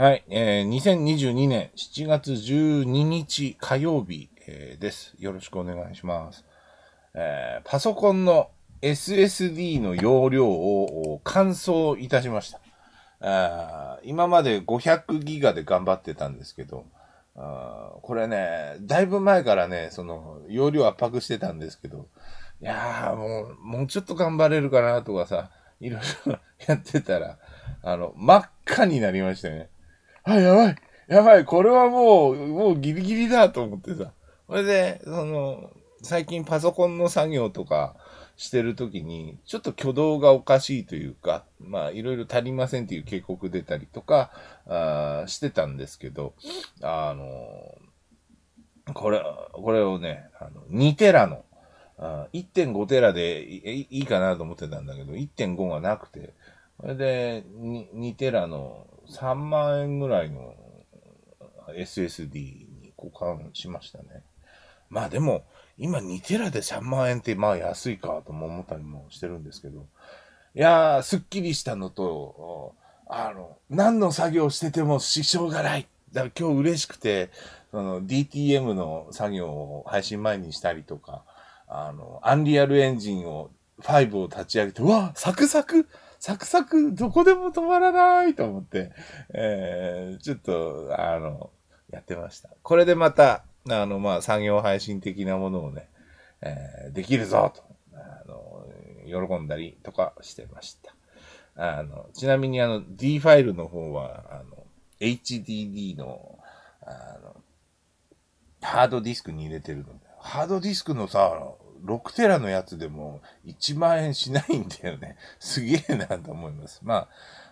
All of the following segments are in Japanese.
はい、えー、2022年7月12日火曜日、えー、です。よろしくお願いします。えー、パソコンの SSD の容量を乾燥いたしました。あ今まで500ギガで頑張ってたんですけど、あこれね、だいぶ前からね、その、容量圧迫してたんですけど、いやーもう、もうちょっと頑張れるかなとかさ、いろいろやってたら、あの、真っ赤になりましたね。あ、やばい、やばい、これはもう、もうギリギリだと思ってさ。それで、その、最近パソコンの作業とかしてるときに、ちょっと挙動がおかしいというか、まあ、いろいろ足りませんっていう警告出たりとか、あしてたんですけど、あのこれ、これをね、あの2テラの、1.5テラでいいかなと思ってたんだけど、1.5がなくて、それで2、2テラの3万円ぐらいの SSD に交換しましたね。まあでも、今2テラで3万円ってまあ安いかとも思ったりもしてるんですけど、いやー、すっきりしたのと、あの、何の作業してても支障がない。だから今日嬉しくて、その DTM の作業を配信前にしたりとか、あの、アンリアルエンジンを、5を立ち上げて、うわサクサクサクサク、どこでも止まらないと思って、えー、ちょっと、あの、やってました。これでまた、あの、まあ、産業配信的なものをね、えー、できるぞと、あの、喜んだりとかしてました。あの、ちなみにあの、D ファイルの方は、あの、HDD の、あの、ハードディスクに入れてるので、ハードディスクのさ、6テラのやつでも1万円しないんだよね。すげえなと思います。まあ、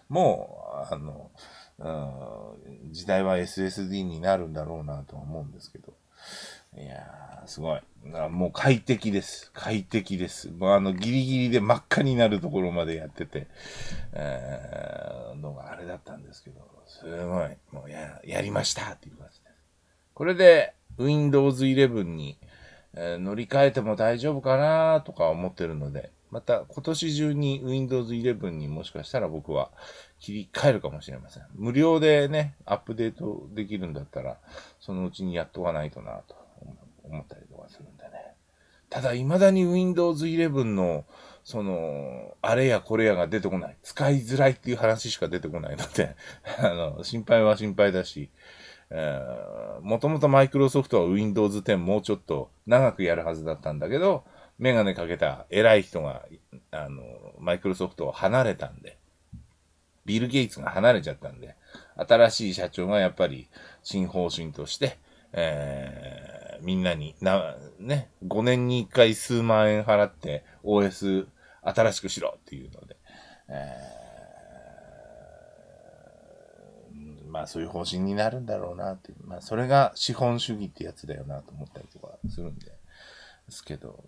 もう、あの、うん、時代は SSD になるんだろうなとは思うんですけど。いやー、すごい。もう快適です。快適です。もうあの、ギリギリで真っ赤になるところまでやってて、えー、のがあれだったんですけど、すごい。もうや、やりましたっていう感じです。これで、Windows 11にえー、乗り換えても大丈夫かなとか思ってるので、また今年中に Windows 11にもしかしたら僕は切り替えるかもしれません。無料でね、アップデートできるんだったら、そのうちにやっとかないとなと思ったりとかするんでね。ただ、未だに Windows 11の、その、あれやこれやが出てこない。使いづらいっていう話しか出てこないので あの、心配は心配だし、もともとマイクロソフトは Windows 10もうちょっと長くやるはずだったんだけど、メガネかけた偉い人が、あの、マイクロソフトを離れたんで、ビル・ゲイツが離れちゃったんで、新しい社長がやっぱり新方針として、えー、みんなにな、ね、5年に1回数万円払って OS 新しくしろっていうので、えまあそういう方針になるんだろうなっていう、まあそれが資本主義ってやつだよなと思ったりとかするんで、ですけど、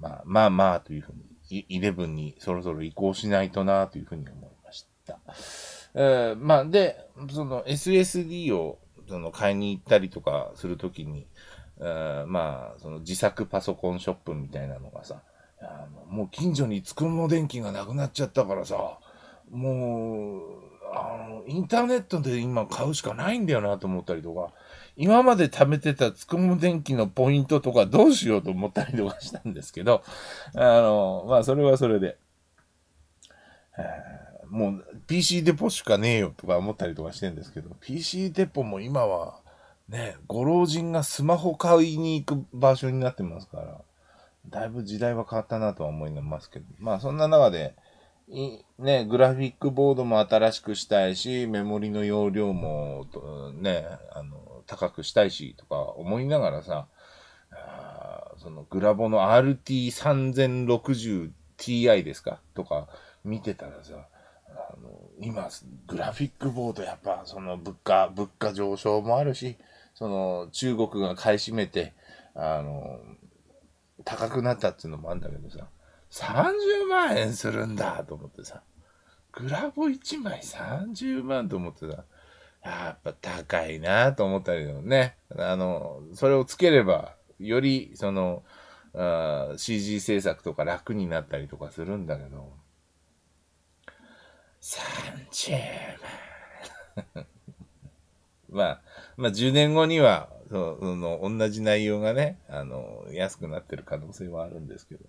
まあまあまあというふうに、イレブンにそろそろ移行しないとなというふうに思いました。えー、まあで、その SSD をその買いに行ったりとかするときに、えー、まあその自作パソコンショップみたいなのがさ、もう近所につくも電気がなくなっちゃったからさ、もう、あの、インターネットで今買うしかないんだよなと思ったりとか、今まで貯めてたつくも電気のポイントとかどうしようと思ったりとかしたんですけど、あの、まあ、それはそれで、えもう PC デポしかねえよとか思ったりとかしてんですけど、PC デポも今は、ね、ご老人がスマホ買いに行く場所になってますから、だいぶ時代は変わったなとは思いますけど、まあそんな中で、ね、グラフィックボードも新しくしたいし、メモリの容量も、ね、あの、高くしたいし、とか思いながらさ、そのグラボの RT3060Ti ですかとか見てたらさ、あの、今、グラフィックボードやっぱ、その物価、物価上昇もあるし、その中国が買い占めて、あの、高くなったっていうのもあるんだけどさ、30万円するんだと思ってさ、グラボ1枚30万と思ってさ、やっぱ高いなと思ったけどね、あの、それをつければ、より、その、あ CG 制作とか楽になったりとかするんだけど、30万 まあ、まあ10年後には、その、同じ内容がね、あの、安くなってる可能性はあるんですけど。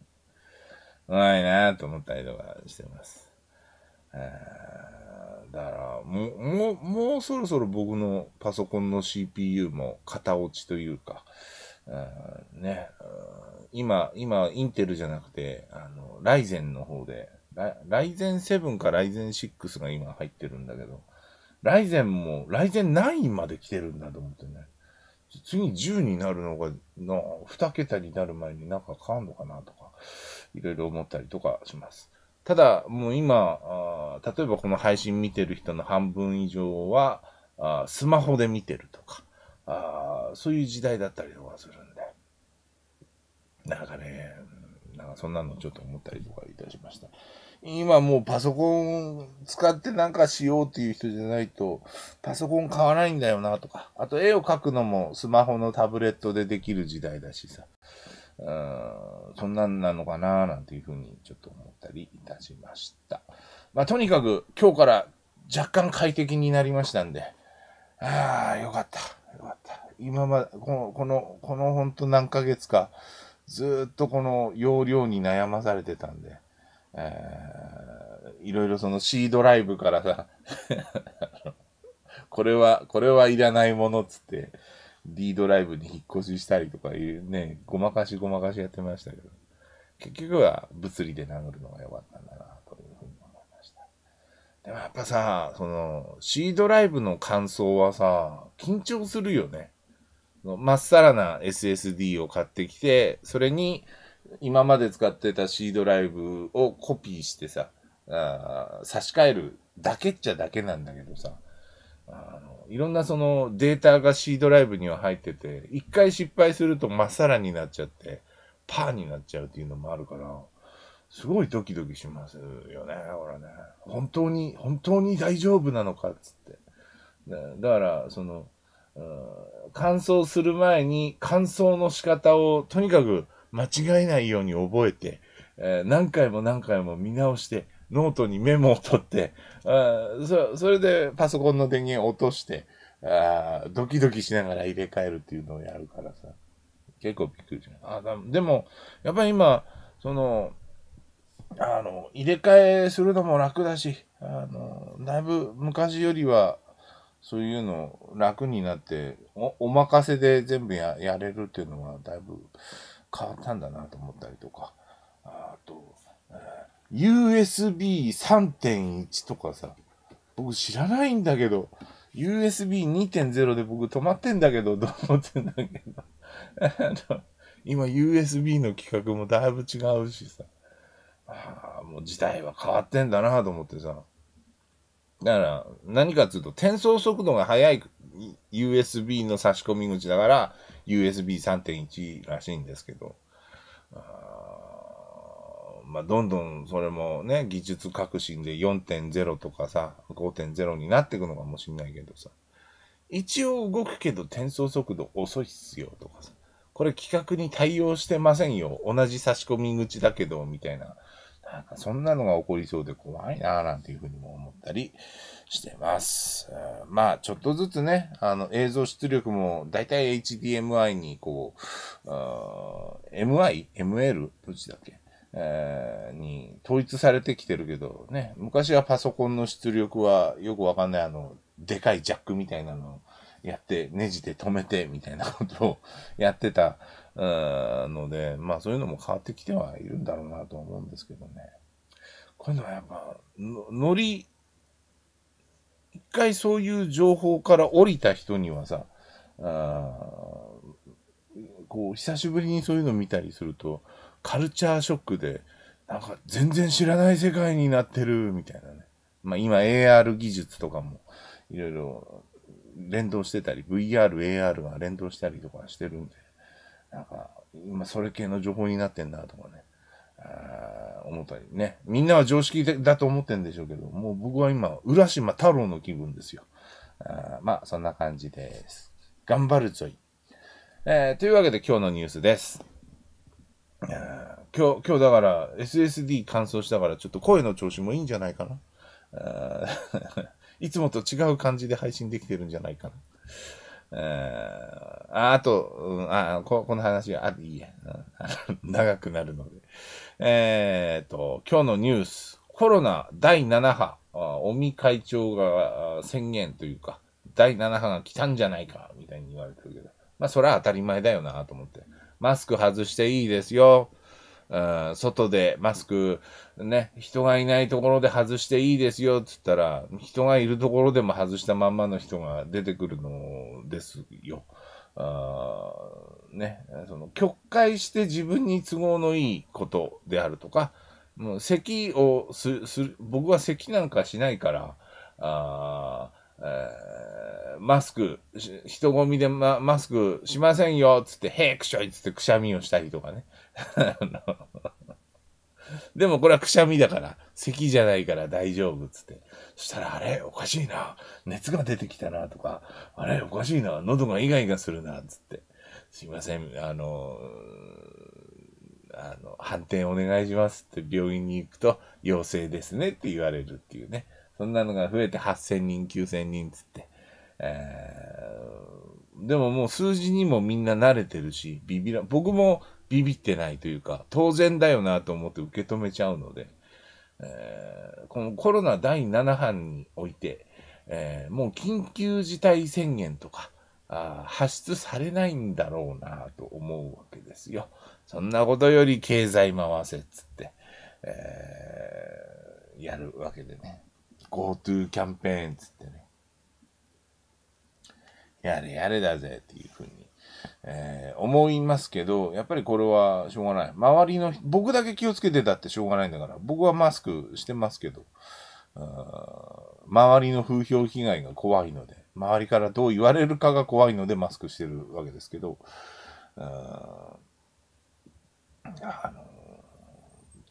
うまいなと思ったりとかしてます。だからもう、もう、もうそろそろ僕のパソコンの CPU も型落ちというか、うね、今、今、インテルじゃなくて、あの、ライゼンの方で、ライゼン7かライゼン6が今入ってるんだけど、ライゼンも、ライゼン9まで来てるんだと思ってね。次10になるのが、の、2桁になる前になんか変わんのかなとか、いろいろ思ったりとかします。ただ、もう今、あ例えばこの配信見てる人の半分以上は、あスマホで見てるとかあ、そういう時代だったりとかするんで、なんかね、なんかそんなのちょっと思ったりとかいたしました。今もうパソコン使ってなんかしようっていう人じゃないと、パソコン買わないんだよなとか。あと絵を描くのもスマホのタブレットでできる時代だしさ。うん、そんなんなのかななんていうふうにちょっと思ったりいたしました。まあとにかく今日から若干快適になりましたんで。ああ、よかった。よかった。今まで、この、この、このほんと何ヶ月か、ずっとこの容量に悩まされてたんで。えー、いろいろその C ドライブからさ これは、これはいらないものっつって、D ドライブに引っ越ししたりとかいうね、ごまかしごまかしやってましたけど、結局は物理で殴るのが良かったんだな、というふうに思いました。でもやっぱさ、その C ドライブの感想はさ、緊張するよね。まっさらな SSD を買ってきて、それに、今まで使ってた C ドライブをコピーしてさ、あ差し替えるだけっちゃだけなんだけどさ、あのいろんなそのデータが C ドライブには入ってて、一回失敗するとまっさらになっちゃって、パーになっちゃうっていうのもあるから、すごいドキドキしますよね、ほらね。本当に、本当に大丈夫なのかっつって。だから、その、うん、乾燥する前に乾燥の仕方をとにかく間違えないように覚えて、えー、何回も何回も見直して、ノートにメモを取って、あそそれでパソコンの電源を落として、あドキドキしながら入れ替えるっていうのをやるからさ、結構びっくりじゃした。でも、やっぱり今、その、あの、入れ替えするのも楽だし、あの、だいぶ昔よりは、そういうの楽になって、お、お任せで全部や、やれるっていうのは、だいぶ、変わったんだなと思ったりとか、あと、USB3.1 とかさ、僕知らないんだけど、USB2.0 で僕止まってんだけど、と思ってんだけど 今 USB の規格もだいぶ違うしさ、ああ、もう時代は変わってんだなと思ってさ、だから何かっていうと転送速度が速い USB の差し込み口だから USB3.1 らしいんですけど、あまあ、どんどんそれもね、技術革新で4.0とかさ、5.0になっていくのかもしんないけどさ、一応動くけど転送速度遅いっすよとかさ、これ規格に対応してませんよ、同じ差し込み口だけど、みたいな、なんかそんなのが起こりそうで怖いなぁなんていうふうにも思ったり、してます。まあ、ちょっとずつね、あの、映像出力も、だいたい HDMI に、こう、MI?ML? ML? どっちだっけえに統一されてきてるけど、ね、昔はパソコンの出力はよくわかんない、あの、でかいジャックみたいなのをやって、ネジで止めて、みたいなことを やってた、ので、まあそういうのも変わってきてはいるんだろうなと思うんですけどね。こういうのはやっぱ、ノリ一回そういう情報から降りた人にはさ、あこう、久しぶりにそういうの見たりすると、カルチャーショックで、なんか全然知らない世界になってる、みたいなね。まあ今 AR 技術とかも、いろいろ連動してたり、VR、AR が連動したりとかしてるんで、なんか、今それ系の情報になってんだとかね。思ったりね。みんなは常識だと思ってんでしょうけど、もう僕は今、浦島太郎の気分ですよ。あまあ、そんな感じです。頑張るぞい。えー、というわけで今日のニュースです。今日、今日だから SSD 乾燥したからちょっと声の調子もいいんじゃないかな。いつもと違う感じで配信できてるんじゃないかな。ああと、うん、あこ、この話は、あ、いいや。長くなるので。えー、と、今日のニュース、コロナ第7波、尾身会長が宣言というか、第7波が来たんじゃないか、みたいに言われてるけど、まあ、それは当たり前だよなと思って。マスク外していいですよ。うん、外でマスク、ね、人がいないところで外していいですよ、つったら、人がいるところでも外したまんまの人が出てくるのですよ。ね、その曲解して自分に都合のいいことであるとか、もう咳をする、僕は咳なんかしないから、あー、マスク、人混みで、ま、マスクしませんよ、つって、へえ、くしょい、つってくしゃみをしたりとかね。でもこれはくしゃみだから、咳じゃないから大丈夫っつって。そしたら、あれおかしいな。熱が出てきたなとか、あれおかしいな。喉がイガイガするな、つって。すいません、あの、あの、反転お願いしますって病院に行くと、陽性ですねって言われるっていうね。そんなのが増えて8000人、9000人つって。えー、でももう数字にもみんな慣れてるし、ビビら、僕もビビってないというか、当然だよなと思って受け止めちゃうので、えー、このコロナ第7波において、えー、もう緊急事態宣言とか、あ発出されないんだろうなと思うわけですよ。そんなことより経済回せっつって、えー、やるわけでね。GoTo キャンペーンつってね。やれやれだぜっていうふうに、えー、思いますけど、やっぱりこれはしょうがない。周りの、僕だけ気をつけてたってしょうがないんだから、僕はマスクしてますけど、周りの風評被害が怖いので、周りからどう言われるかが怖いのでマスクしてるわけですけど、うん、あの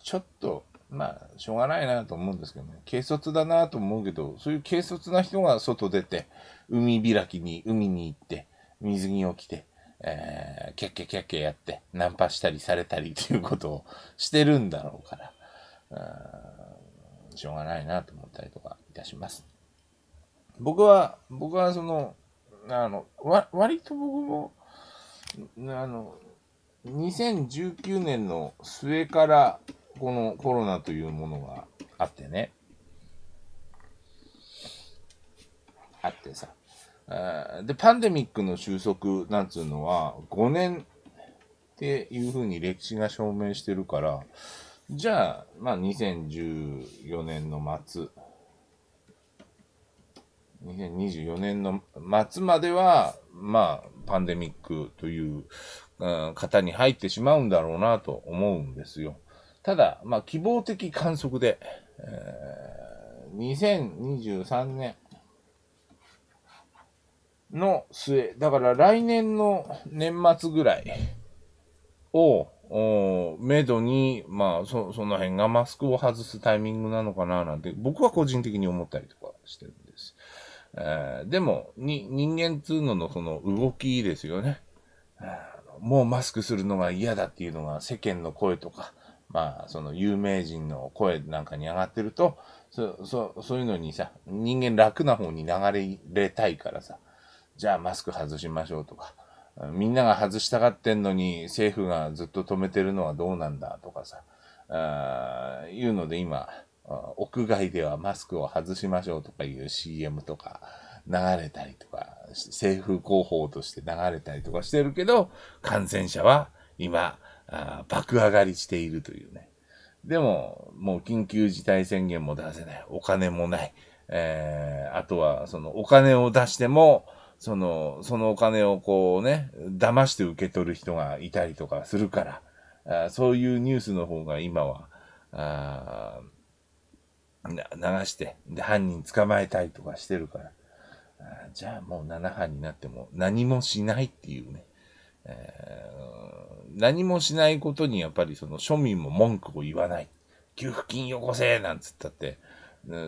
ちょっと、まあ、しょうがないなと思うんですけどね、軽率だなと思うけど、そういう軽率な人が外出て、海開きに、海に行って、水着を着て、えー、キャッキャキャッキャやって、ナンパしたりされたり っていうことをしてるんだろうから、うん、しょうがないなと思ったりとかいたします。僕は、僕はその、あの、わ割と僕も、あの、2019年の末から、このコロナというものがあってね。あってさ。で、パンデミックの収束なんつうのは、5年っていうふうに歴史が証明してるから、じゃあ、まあ、2014年の末、2024年の末までは、まあ、パンデミックという、うん、に入ってしまうんだろうなと思うんですよ。ただ、まあ、希望的観測で、えー、2023年の末、だから来年の年末ぐらいを、おめどに、まあ、そ、その辺がマスクを外すタイミングなのかな、なんて、僕は個人的に思ったりとかしてるんで。えー、でも、に、人間通ののその動きですよね、もうマスクするのが嫌だっていうのが世間の声とか、まあ、その有名人の声なんかに上がってると、そ、そ、そういうのにさ、人間楽な方に流れれたいからさ、じゃあマスク外しましょうとか、みんなが外したがってんのに政府がずっと止めてるのはどうなんだとかさ、あいうので今、屋外ではマスクを外しましょうとかいう CM とか流れたりとか、政府広報として流れたりとかしてるけど、感染者は今、あ爆上がりしているというね。でも、もう緊急事態宣言も出せない。お金もない。えー、あとは、そのお金を出しても、その、そのお金をこうね、騙して受け取る人がいたりとかするから、あそういうニュースの方が今は、あ流してで犯人捕まえたりとかしてるからじゃあもう7班になっても何もしないっていうね、えー、何もしないことにやっぱりその庶民も文句を言わない給付金よこせなんつったって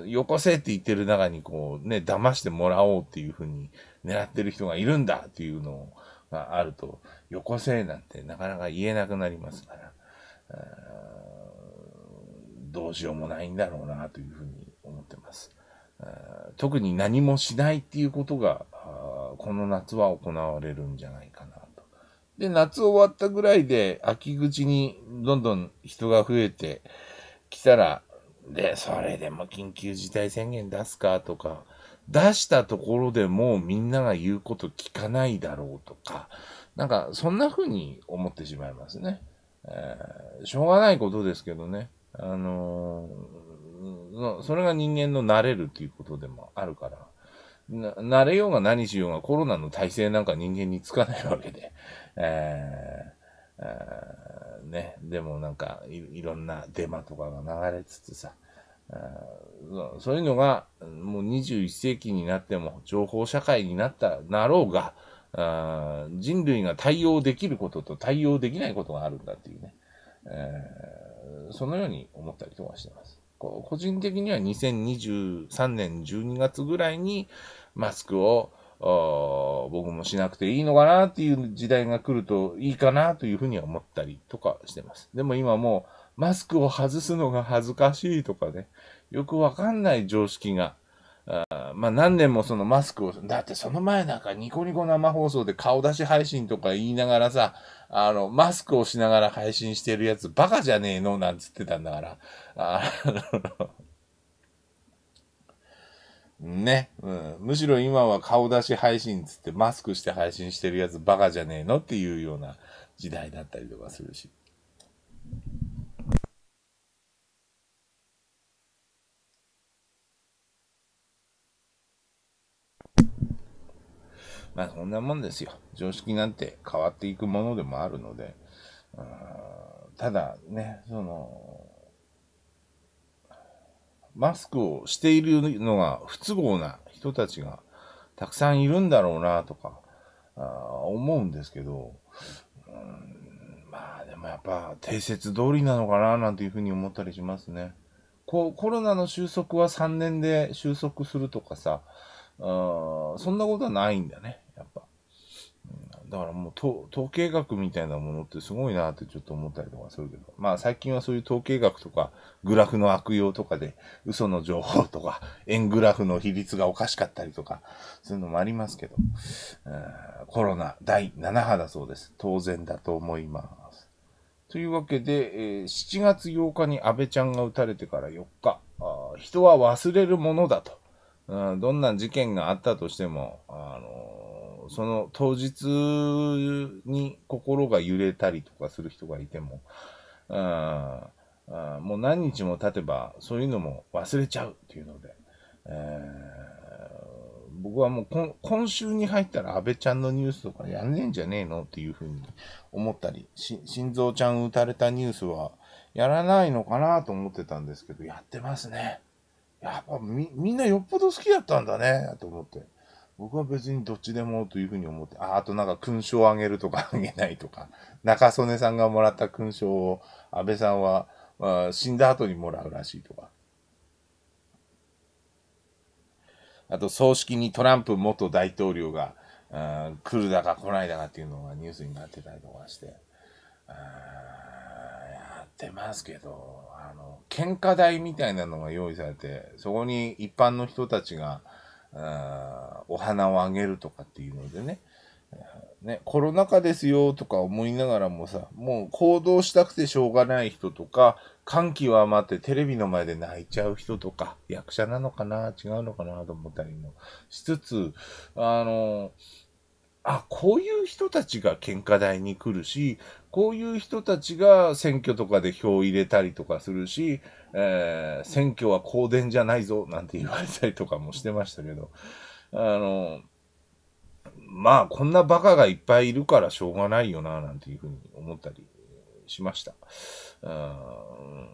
よこせって言ってる中にこうね騙してもらおうっていうふうに狙ってる人がいるんだっていうのがあるとよこせなんてなかなか言えなくなりますから。どうしようもないんだろうなというふうに思ってます。特に何もしないっていうことが、この夏は行われるんじゃないかなと。で、夏終わったぐらいで、秋口にどんどん人が増えてきたら、で、それでも緊急事態宣言出すかとか、出したところでもうみんなが言うこと聞かないだろうとか、なんかそんな風に思ってしまいますね。えー、しょうがないことですけどね。あのー、それが人間の慣れるということでもあるから、な、慣れようが何しようがコロナの体制なんか人間につかないわけで、えー、えね、でもなんかい、いろんなデマとかが流れつつさ、そういうのが、もう21世紀になっても、情報社会になった、なろうが、人類が対応できることと対応できないことがあるんだっていうね。えーそのように思ったりとかしてます。こう個人的には2023年12月ぐらいにマスクを僕もしなくていいのかなっていう時代が来るといいかなというふうには思ったりとかしてます。でも今もうマスクを外すのが恥ずかしいとかね、よくわかんない常識があまあ何年もそのマスクを、だってその前なんかニコニコ生放送で顔出し配信とか言いながらさ、あの、マスクをしながら配信してるやつ、バカじゃねえのなんつってたんだから。あね、うん。むしろ今は顔出し配信つってマスクして配信してるやつバカじゃねえのっていうような時代だったりとかするし。まあそんなもんですよ。常識なんて変わっていくものでもあるので、ただね、その、マスクをしているのが不都合な人たちがたくさんいるんだろうなとか、あ思うんですけど、うん、まあでもやっぱ定説通りなのかななんていうふうに思ったりしますね。こコロナの収束は3年で収束するとかさ、あそんなことはないんだね。やっぱ。だからもう統計学みたいなものってすごいなってちょっと思ったりとかするけど、まあ最近はそういう統計学とか、グラフの悪用とかで、嘘の情報とか、円グラフの比率がおかしかったりとか、そういうのもありますけど、コロナ第7波だそうです。当然だと思います。というわけで、えー、7月8日に安倍ちゃんが撃たれてから4日、人は忘れるものだと。うん、どんな事件があったとしても、あのその当日に心が揺れたりとかする人がいても、ああもう何日も経てばそういうのも忘れちゃうっていうので、えー、僕はもう今週に入ったら安倍ちゃんのニュースとかやんねえんじゃねえのっていうふうに思ったり、心臓ちゃん打たれたニュースはやらないのかなと思ってたんですけど、やってますね。やっぱみみんなよっぽど好きだったんだね、と思って。僕は別にどっちでもというふうに思って、あ、あとなんか勲章をあげるとか あげないとか、中曽根さんがもらった勲章を安倍さんは、まあ、死んだ後にもらうらしいとか。あと葬式にトランプ元大統領が、うん、来るだか来ないだかっていうのがニュースになってたりとかして、やってますけど、あの、献花台みたいなのが用意されて、そこに一般の人たちが、あお花をあげるとかっていうのでね、ね、コロナ禍ですよとか思いながらもさ、もう行動したくてしょうがない人とか、歓喜は待ってテレビの前で泣いちゃう人とか、役者なのかな違うのかなと思ったりもしつつ、あの、あ、こういう人たちが献花台に来るし、こういう人たちが選挙とかで票を入れたりとかするし、えー、選挙は公伝じゃないぞなんて言われたりとかもしてましたけど、あの、まあこんなバカがいっぱいいるからしょうがないよななんていうふうに思ったりしました。うん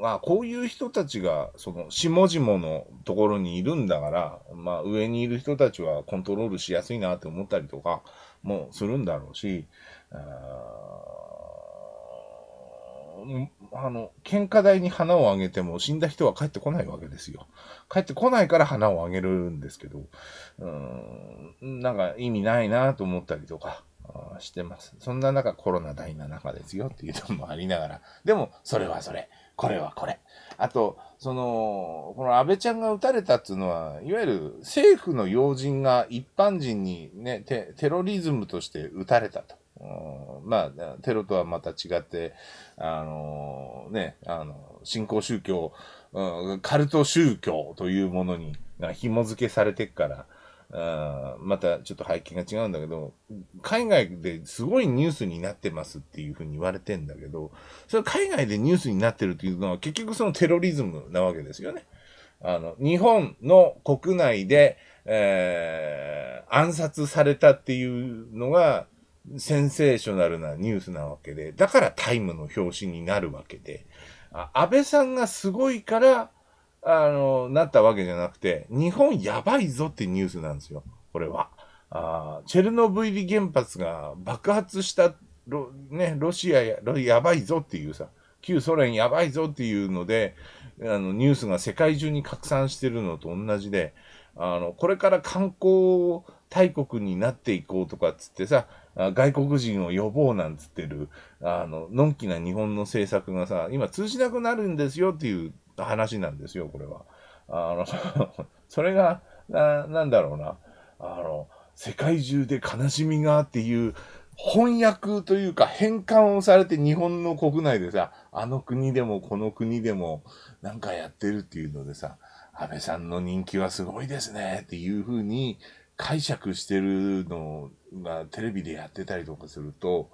まあ、こういう人たちが、その、下々のところにいるんだから、まあ、上にいる人たちはコントロールしやすいなって思ったりとかもするんだろうし、ああの、献花台に花をあげても死んだ人は帰ってこないわけですよ。帰ってこないから花をあげるんですけど、うん、なんか意味ないなと思ったりとか。してます。そんな中、コロナ大な中ですよっていうのもありながら、でも、それはそれ、これはこれ。あと、その、この安倍ちゃんが撃たれたっていうのは、いわゆる政府の要人が一般人にね、テテロリズムとして撃たれたと。まあ、テロとはまた違って、あのね、あの、信仰宗教、うん、カルト宗教というものに、紐付けされてっから、あまたちょっと背景が違うんだけど、海外ですごいニュースになってますっていうふうに言われてんだけど、それ海外でニュースになってるっていうのは結局そのテロリズムなわけですよね。あの、日本の国内で、えー、暗殺されたっていうのが、センセーショナルなニュースなわけで、だからタイムの表紙になるわけで、あ安倍さんがすごいから、あの、なったわけじゃなくて、日本やばいぞってニュースなんですよ、これは。あチェルノブイリ原発が爆発したロ,、ね、ロシアややばいぞっていうさ、旧ソ連やばいぞっていうので、あのニュースが世界中に拡散してるのと同じで、あのこれから観光大国になっていこうとかっつってさ、外国人を呼ぼうなんつってる、あの、のんきな日本の政策がさ、今通じなくなるんですよっていう話なんですよ、これは。あの、それが、な、なんだろうな。あの、世界中で悲しみがっていう翻訳というか変換をされて日本の国内でさ、あの国でもこの国でもなんかやってるっていうのでさ、安倍さんの人気はすごいですねっていうふうに解釈してるのがテレビでやってたりとかすると、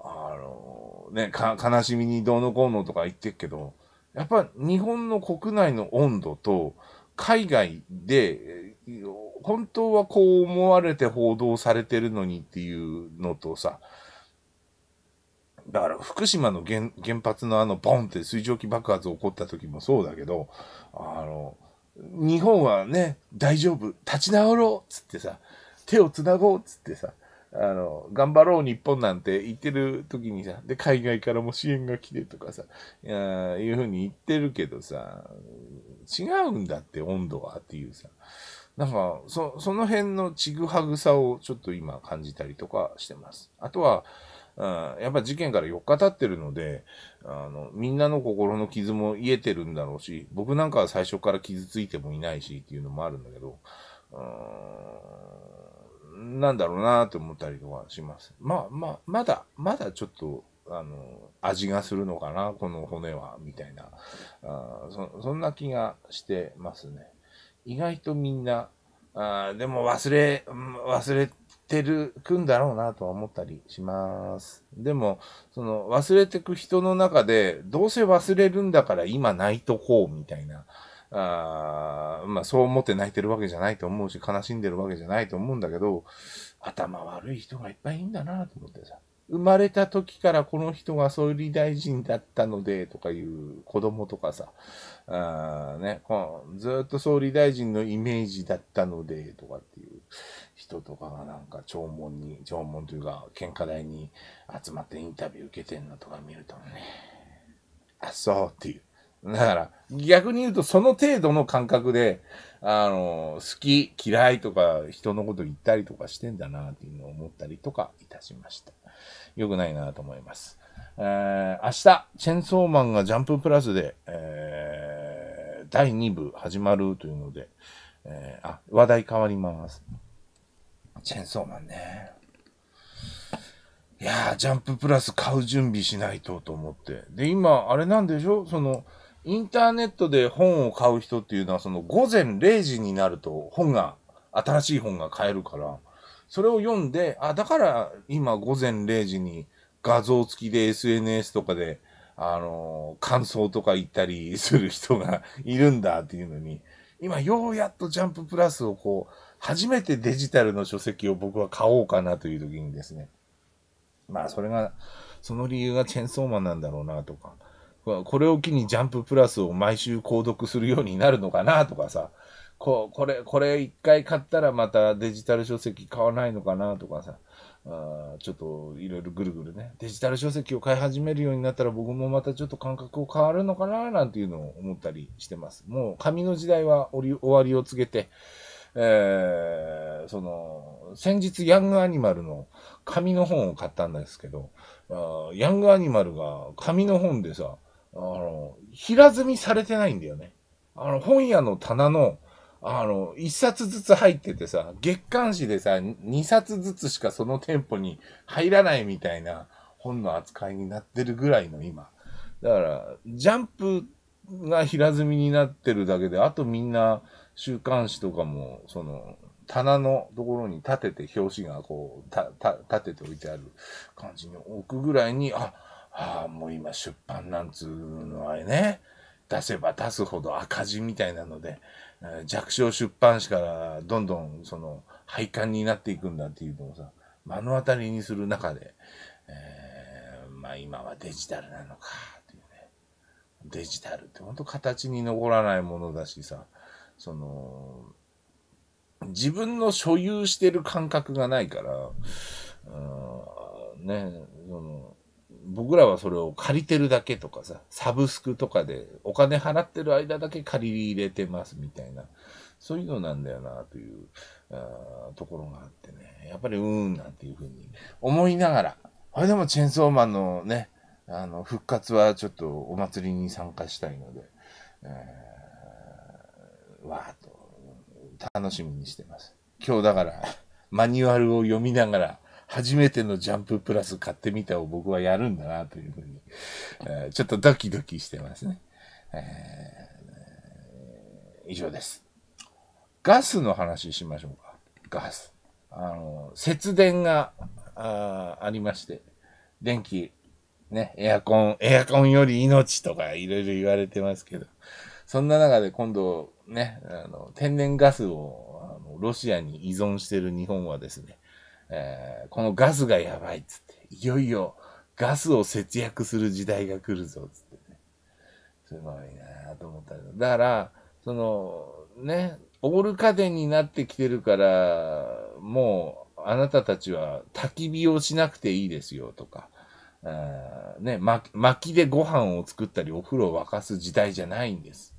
あの、ね、悲しみにどうのこうのとか言ってるけど、やっぱ日本の国内の温度と、海外で、本当はこう思われて報道されてるのにっていうのとさ、だから福島の原原発のあのボンって水蒸気爆発起こった時もそうだけど、あの、日本はね、大丈夫、立ち直ろうっつってさ、手をつなごうっつってさ、あの、頑張ろう日本なんて言ってる時にさ、で、海外からも支援が来てとかさ、いいうふうに言ってるけどさ、違うんだって温度はっていうさ。なんかそ、その辺のちぐはぐさをちょっと今感じたりとかしてます。あとは、あやっぱ事件から4日経ってるので、あの、みんなの心の傷も癒えてるんだろうし、僕なんかは最初から傷ついてもいないしっていうのもあるんだけど、うーん、なんだろうなと思ったりとかします。まあまあ、まだ、まだちょっと、あの、味がするのかな、この骨は、みたいな、あそそんな気がしてますね。意外とみんな、あでも忘れ、忘れてるくんだろうなとは思ったりします。でも、その忘れてく人の中で、どうせ忘れるんだから今泣いとこうみたいな、あまあそう思って泣いてるわけじゃないと思うし、悲しんでるわけじゃないと思うんだけど、頭悪い人がいっぱいいるんだなと思ってさ。生まれた時からこの人が総理大臣だったのでとかいう子供とかさ、あね、このずっと総理大臣のイメージだったのでとかっていう人とかがなんか弔問に、弔問というか献花台に集まってインタビュー受けてんのとか見るとね、あ、そうっていう。だから、逆に言うと、その程度の感覚で、あの、好き、嫌いとか、人のこと言ったりとかしてんだな、っていうのを思ったりとかいたしました。よくないなと思います。えー、明日、チェンソーマンがジャンププラスで、えー、第2部始まるというので、えー、あ、話題変わります。チェンソーマンね。いやー、ジャンププラス買う準備しないとと思って。で、今、あれなんでしょその、インターネットで本を買う人っていうのは、その午前0時になると本が、新しい本が買えるから、それを読んで、あ、だから今午前0時に画像付きで SNS とかで、あの感想とか言ったりする人が いるんだっていうのに、今ようやっとジャンププラスをこう、初めてデジタルの書籍を僕は買おうかなという時にですね。まあそれが、その理由がチェンソーマンなんだろうなとか。これを機にジャンププラスを毎週購読するようになるのかなとかさ、ここれ、これ一回買ったらまたデジタル書籍買わないのかなとかさ、あちょっといろいろぐるぐるね、デジタル書籍を買い始めるようになったら僕もまたちょっと感覚を変わるのかななんていうのを思ったりしてます。もう紙の時代は終わりを告げて、えー、その、先日ヤングアニマルの紙の本を買ったんですけど、あヤングアニマルが紙の本でさ、あの、平積みされてないんだよね。あの、本屋の棚の、あの、一冊ずつ入っててさ、月刊誌でさ、二冊ずつしかその店舗に入らないみたいな本の扱いになってるぐらいの今。だから、ジャンプが平積みになってるだけで、あとみんな週刊誌とかも、その、棚のところに立てて、表紙がこう、た、た、立てて置いてある感じに置くぐらいに、あ、ああ、もう今出版なんつうのはね、出せば出すほど赤字みたいなので、弱小出版誌からどんどんその廃刊になっていくんだっていうのをさ、目の当たりにする中で、えー、まあ今はデジタルなのか、っていうね。デジタルってほんと形に残らないものだしさ、その、自分の所有してる感覚がないから、うん、ね、その、僕らはそれを借りてるだけとかさ、サブスクとかでお金払ってる間だけ借り入れてますみたいな、そういうのなんだよなというあところがあってね、やっぱりうーんなんていうふうに思いながら、あれでもチェンソーマンのね、あの、復活はちょっとお祭りに参加したいので、えー、わーっと楽しみにしてます。今日だからマニュアルを読みながら、初めてのジャンププラス買ってみたを僕はやるんだなというふうに、えー、ちょっとドキドキしてますね。えー、以上です。ガスの話しましょうか。ガス。あの、節電があありまして、電気、ね、エアコン、エアコンより命とかいろいろ言われてますけど、そんな中で今度ね、あの天然ガスをあのロシアに依存してる日本はですね、えー、このガスがやばいっつって、いよいよガスを節約する時代が来るぞっつってね。すごいなと思ったけど。だから、その、ね、オール家電になってきてるから、もう、あなたたちは焚き火をしなくていいですよとか、ね、ま、薪でご飯を作ったりお風呂を沸かす時代じゃないんです。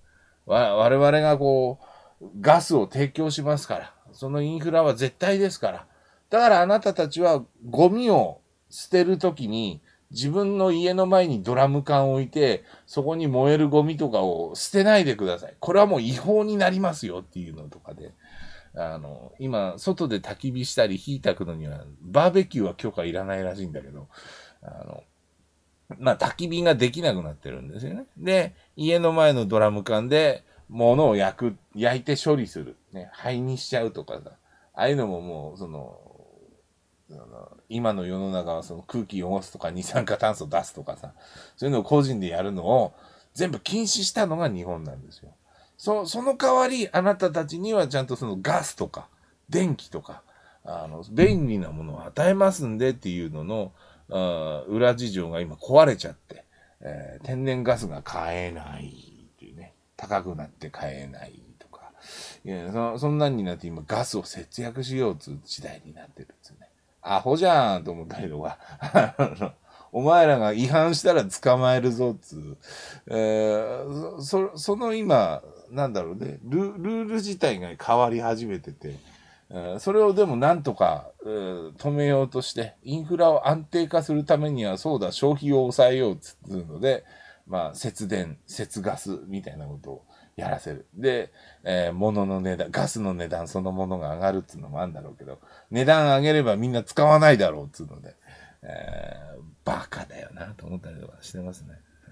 わ、我々がこう、ガスを提供しますから、そのインフラは絶対ですから、だからあなたたちはゴミを捨てるときに、自分の家の前にドラム缶を置いて、そこに燃えるゴミとかを捨てないでください。これはもう違法になりますよっていうのとかで。あの、今、外で焚き火したり火焚くのには、バーベキューは許可いらないらしいんだけど、あの、まあ、焚き火ができなくなってるんですよね。で、家の前のドラム缶で物を焼く、焼いて処理する。ね、灰にしちゃうとかさ。ああいうのももう、その、今の世の中はその空気汚すとか二酸化炭素出すとかさ、そういうのを個人でやるのを全部禁止したのが日本なんですよ。そその代わりあなたたちにはちゃんとそのガスとか電気とか、あの、便利なものを与えますんでっていうのの、あ裏事情が今壊れちゃって、えー、天然ガスが買えないっていうね、高くなって買えないとか、いやそそんなんになって今ガスを節約しようっていう時代になってるんですよね。アホじゃんと思ったりとか、お前らが違反したら捕まえるぞっつう、えー、そ、その今、なんだろうねル、ルール自体が変わり始めてて、それをでもなんとか止めようとして、インフラを安定化するためには、そうだ、消費を抑えようっつうので、まあ、節電、節ガスみたいなことをやらせる。で、えー、物の値段、ガスの値段そのものが上がるっていうのもあるんだろうけど、値段上げればみんな使わないだろうっていうので、えー、バカだよなと思ったりとかしてますね。あ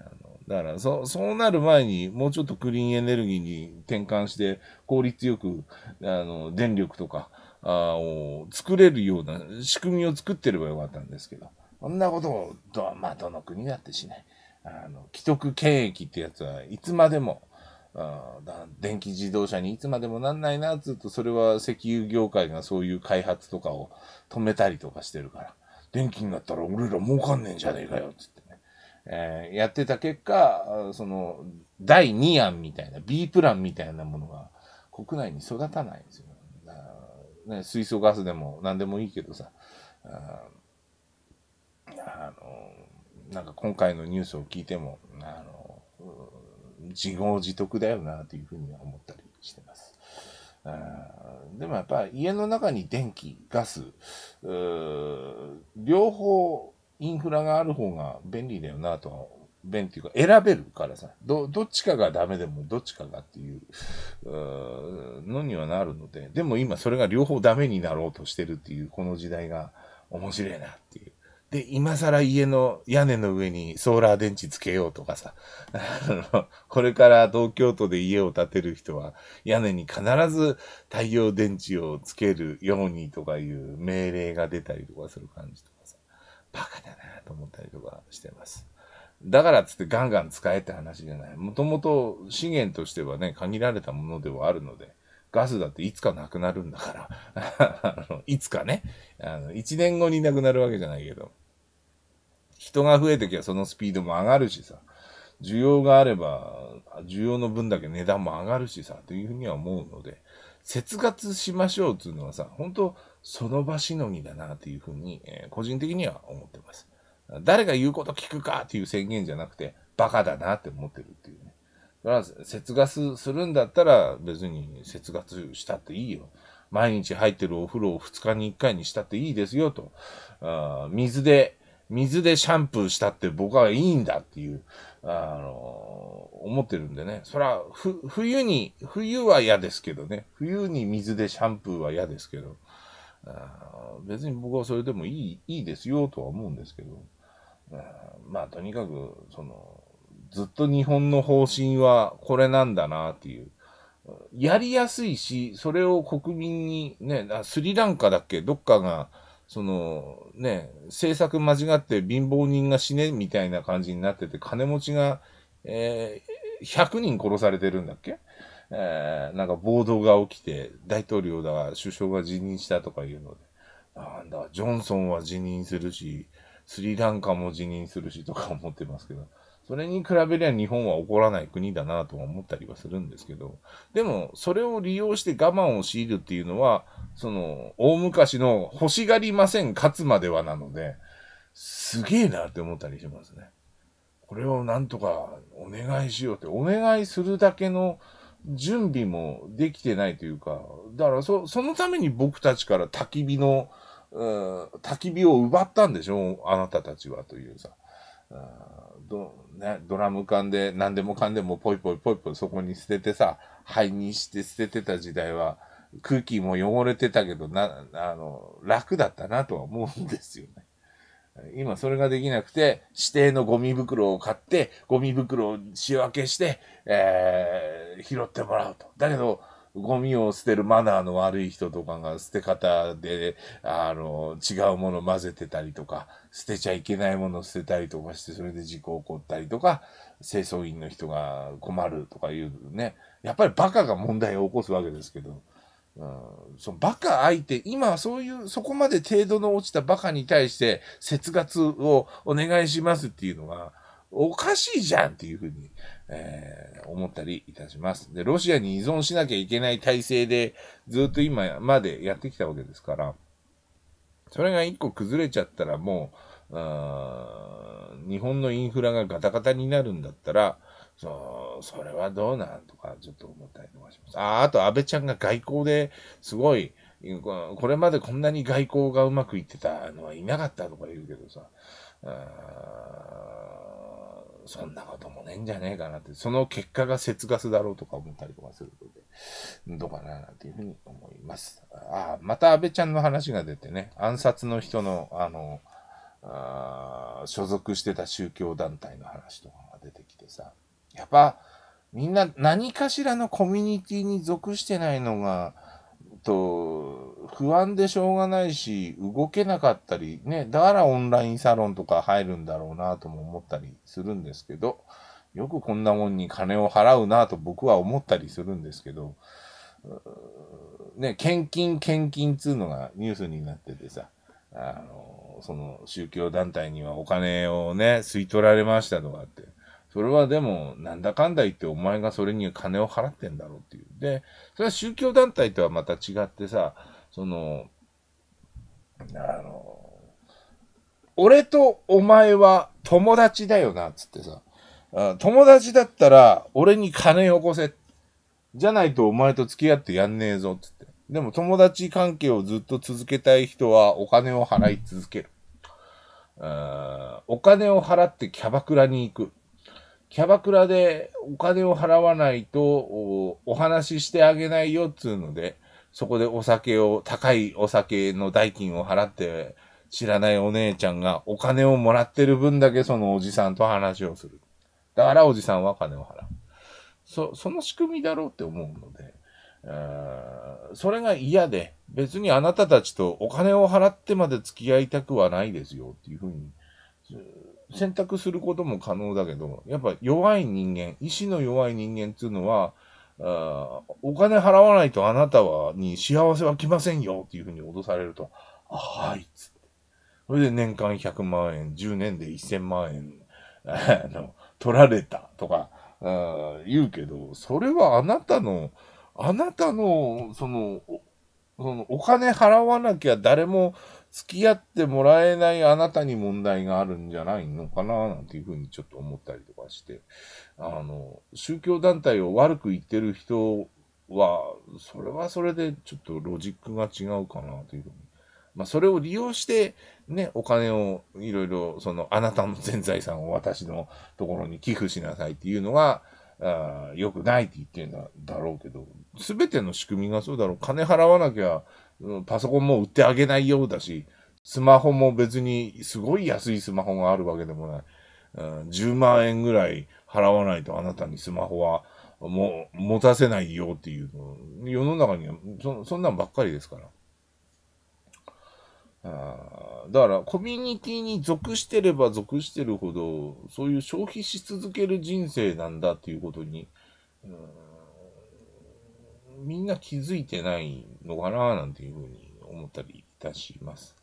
のだからそ、そうなる前にもうちょっとクリーンエネルギーに転換して効率よく、あの、電力とか、あを作れるような仕組みを作ってればよかったんですけど、こんなことを、ど、まあ、どの国だってしない。あの、既得権益ってやつはいつまでも、あ電気自動車にいつまでもなんないな、ずっとそれは石油業界がそういう開発とかを止めたりとかしてるから、電気になったら俺ら儲かんねえんじゃねえかよ、つってね。えー、やってた結果、その、第2案みたいな、B プランみたいなものが国内に育たないんですよ。ね、水素ガスでも何でもいいけどさ、ああの、なんか今回のニュースを聞いても、あの、自業自得だよなというふうには思ったりしてます。でもやっぱ家の中に電気、ガス、両方インフラがある方が便利だよなとは、便っていうか選べるからさ、ど、どっちかがダメでもどっちかがっていうのにはなるので、でも今それが両方ダメになろうとしてるっていうこの時代が面白いなっていうで、今更家の屋根の上にソーラー電池つけようとかさ、これから東京都で家を建てる人は屋根に必ず太陽電池をつけるようにとかいう命令が出たりとかする感じとかさ、バカだなと思ったりとかしてます。だからっつってガンガン使えって話じゃない。もともと資源としてはね、限られたものではあるので、ガスだっていつかなくなるんだから あの、いつかね、あの、1年後になくなるわけじゃないけど、人が増えてきゃそのスピードも上がるしさ、需要があれば、需要の分だけ値段も上がるしさ、というふうには思うので、節月しましょうっていうのはさ、本当その場しのぎだなというふうに、えー、個人的には思ってます。誰が言うこと聞くかっていう宣言じゃなくて、バカだなって思ってるっていうね。から節ガスするんだったら別に節ガスしたっていいよ。毎日入ってるお風呂を2日に1回にしたっていいですよと。あ水で、水でシャンプーしたって僕はいいんだっていう、あのー、思ってるんでね。そら、ふ、冬に、冬は嫌ですけどね。冬に水でシャンプーは嫌ですけど。あ別に僕はそれでもいい、いいですよとは思うんですけど。あまあ、とにかく、その、ずっと日本の方針はこれなんだなっていう。やりやすいし、それを国民にね、スリランカだっけどっかが、そのね、政策間違って貧乏人が死ねみたいな感じになってて、金持ちが、えー、100人殺されてるんだっけえー、なんか暴動が起きて、大統領だ、首相が辞任したとかいうので、なんだ、ジョンソンは辞任するし、スリランカも辞任するしとか思ってますけど、それに比べりゃ日本は怒らない国だなとは思ったりはするんですけど、でも、それを利用して我慢を強いるっていうのは、その、大昔の欲しがりません勝つまではなので、すげえなって思ったりしますね。これをなんとかお願いしようって、お願いするだけの準備もできてないというか、だからそ、そのために僕たちから焚き火の、うん、焚き火を奪ったんでしょあなたたちはというさ。ど、ね、ドラム缶で何でもかんでもポイポイポイポイそこに捨ててさ、灰にして捨ててた時代は、空気も汚れてたけど、な、あの、楽だったなとは思うんですよね。今それができなくて、指定のゴミ袋を買って、ゴミ袋を仕分けして、えー、拾ってもらうと。だけど、ゴミを捨てるマナーの悪い人とかが捨て方で、あの、違うもの混ぜてたりとか、捨てちゃいけないもの捨てたりとかして、それで事故起こったりとか、清掃員の人が困るとかいうね。やっぱりバカが問題を起こすわけですけど、うん、そのバカ相手、今そういう、そこまで程度の落ちたバカに対して、節月をお願いしますっていうのは、おかしいじゃんっていうふうにえー、思ったりいたします。で、ロシアに依存しなきゃいけない体制で、ずっと今までやってきたわけですから、それが一個崩れちゃったらもう、う日本のインフラがガタガタになるんだったら、そう、それはどうなんとか、ちょっと思ったりとかします。あ、あと安倍ちゃんが外交ですごい、これまでこんなに外交がうまくいってたのはいなかったとか言うけどさ、そんなこともねえんじゃねえかなって、その結果が節ガスだろうとか思ったりとかするので、どうかななんていうふうに思います。ああ、また安倍ちゃんの話が出てね、暗殺の人の、あの、あ所属してた宗教団体の話とかが出てきてさ、やっぱ、みんな何かしらのコミュニティに属してないのが、と、不安でしょうがないし、動けなかったり、ね、だからオンラインサロンとか入るんだろうなとも思ったりするんですけど、よくこんなもんに金を払うなと僕は思ったりするんですけど、ね、献金、献金っつうのがニュースになっててさ、あの、その宗教団体にはお金をね、吸い取られましたとかって。それはでも、なんだかんだ言ってお前がそれに金を払ってんだろうっていう。で、それは宗教団体とはまた違ってさ、その、あの、俺とお前は友達だよな、つってさ。友達だったら、俺に金よこせ。じゃないとお前と付き合ってやんねえぞ、つって。でも友達関係をずっと続けたい人はお金を払い続ける。お金を払ってキャバクラに行く。キャバクラでお金を払わないとおお話ししてあげないよっつうので、そこでお酒を、高いお酒の代金を払って、知らないお姉ちゃんがお金をもらってる分だけそのおじさんと話をする。だからおじさんは金を払う。そ、その仕組みだろうって思うので、あそれが嫌で、別にあなたたちとお金を払ってまで付き合いたくはないですよっていうふうに選択することも可能だけど、やっぱ弱い人間、意志の弱い人間っていうのは、あお金払わないとあなたはに幸せは来ませんよっていうふうに脅されると、あはいっつって。それで年間100万円、10年で1000万円、あの、取られたとか、あ言うけど、それはあなたの、あなたの、その、そのお金払わなきゃ誰も、付き合ってもらえないあなたに問題があるんじゃないのかな、なんていうふうにちょっと思ったりとかして、あの、宗教団体を悪く言ってる人は、それはそれでちょっとロジックが違うかな、というふうに。まあ、それを利用して、ね、お金をいろいろ、その、あなたの全財産を私のところに寄付しなさいっていうのが、あ良くないって言ってるんだだろうけど、すべての仕組みがそうだろう。金払わなきゃ、うん、パソコンも売ってあげないようだし、スマホも別にすごい安いスマホがあるわけでもない。うん、10万円ぐらい払わないとあなたにスマホはも持たせないよっていうの、世の中にはそそんなんばっかりですから。あだからコミュニティに属してれば属してるほどそういう消費し続ける人生なんだっていうことに、うん、みんな気づいてないのかななんていうふうに思ったりいたします。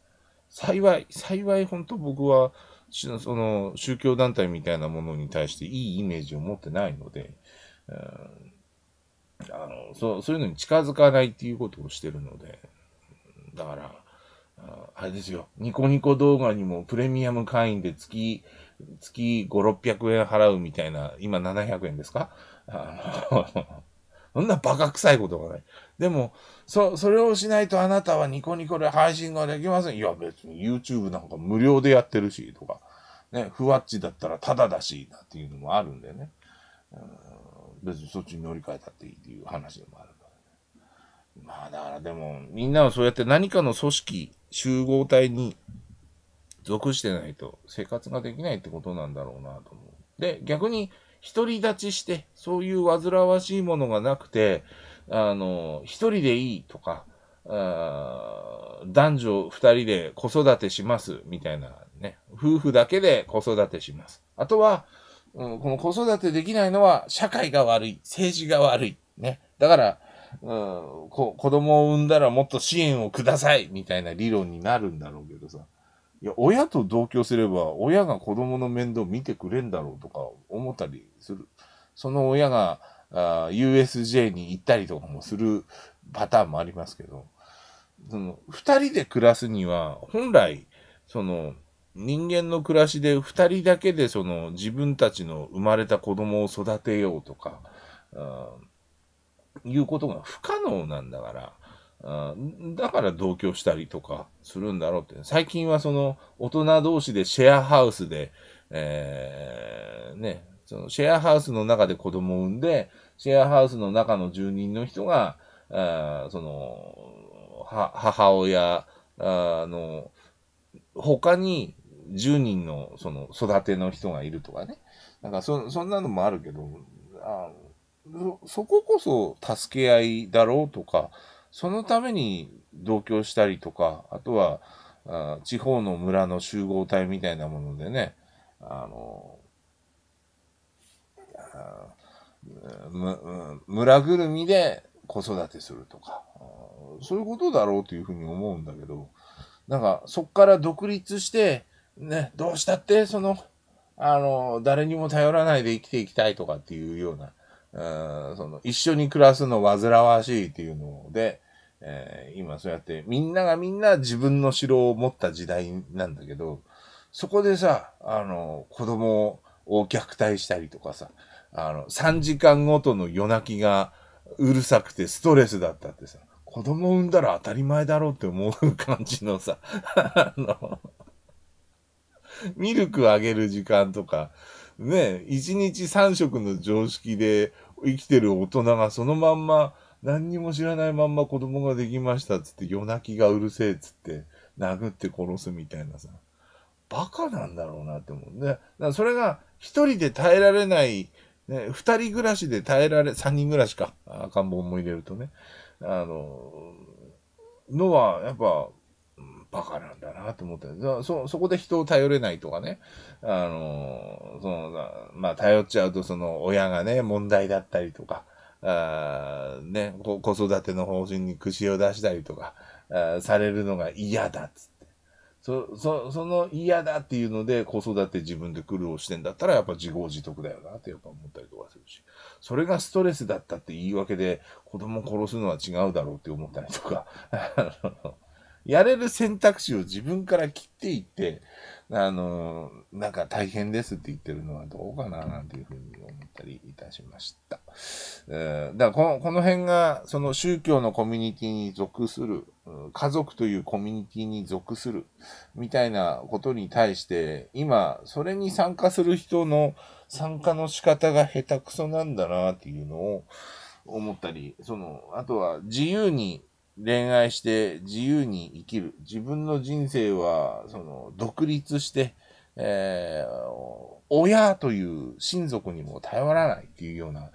幸い、幸い本当僕は、その宗教団体みたいなものに対していいイメージを持ってないので、うん、あのそうそういうのに近づかないっていうことをしてるので、だから、あれですよ、ニコニコ動画にもプレミアム会員で月、月5、600円払うみたいな、今700円ですかあのそんなバカ臭いことがない。でも、そ、それをしないとあなたはニコニコで配信ができません。いや、別に YouTube なんか無料でやってるし、とか。ね、ふわっちだったらタダだし、なんていうのもあるんでね。うん別にそっちに乗り換えたっていいっていう話でもあるからね。まあだからでも、みんなはそうやって何かの組織、集合体に属してないと生活ができないってことなんだろうなと思う。で、逆に独り立ちして、そういう煩わしいものがなくて、あの、一人でいいとか、あ男女二人で子育てします、みたいなね。夫婦だけで子育てします。あとは、うん、この子育てできないのは社会が悪い、政治が悪い。ね。だから、うん、子供を産んだらもっと支援をください、みたいな理論になるんだろうけどさ。いや、親と同居すれば、親が子供の面倒見てくれんだろうとか思ったりする。その親が、あ USJ に行ったりとかもするパターンもありますけど、その、二人で暮らすには、本来、その、人間の暮らしで二人だけでその自分たちの生まれた子供を育てようとか、いうことが不可能なんだから、だから同居したりとかするんだろうって。最近はその大人同士でシェアハウスで、えー、ね、そのシェアハウスの中で子供を産んで、シェアハウスの中の住人の人が、あその、母親あの、他に10人のその育ての人がいるとかね。なんかそそんなのもあるけどあそ、そここそ助け合いだろうとか、そのために同居したりとか、あとは、あ地方の村の集合体みたいなものでね、あの、あ村ぐるみで子育てするとか、そういうことだろうというふうに思うんだけど、なんかそっから独立して、ね、どうしたってその、あの、誰にも頼らないで生きていきたいとかっていうような、うんその一緒に暮らすの煩わしいっていうので、えー、今そうやってみんながみんな自分の城を持った時代なんだけど、そこでさ、あの、子供を虐待したりとかさ、あの、3時間ごとの夜泣きがうるさくてストレスだったってさ、子供産んだら当たり前だろうって思う感じのさ、あの、ミルクあげる時間とか、ね、1日3食の常識で生きてる大人がそのまんま、何にも知らないまんま子供ができましたっつって夜泣きがうるせえっつって殴って殺すみたいなさバカなんだろうなって思うねそれが一人で耐えられないね、二人暮らしで耐えられ、三人暮らしか、赤ん坊も入れるとね、あの、のは、やっぱ、バカなんだなと思ったそ、そこで人を頼れないとかね、あの、その、まあ、頼っちゃうと、その、親がね、問題だったりとか、あね、子育ての方針に口を出したりとか、あされるのが嫌だっつって。そ、そ、その嫌だっていうので子育て自分で苦労してんだったらやっぱ自業自得だよなってやっぱ思ったりとかするし。それがストレスだったって言い訳で子供殺すのは違うだろうって思ったりとか。やれる選択肢を自分から切っていって、あの、なんか大変ですって言ってるのはどうかななんていうふうに思ったりいたしました。えー、だからこの辺が、その宗教のコミュニティに属する、家族というコミュニティに属する、みたいなことに対して、今、それに参加する人の参加の仕方が下手くそなんだなっていうのを思ったり、その、あとは自由に恋愛して自由に生きる。自分の人生は、その、独立して、えー、親という親族にも頼らないっていうような、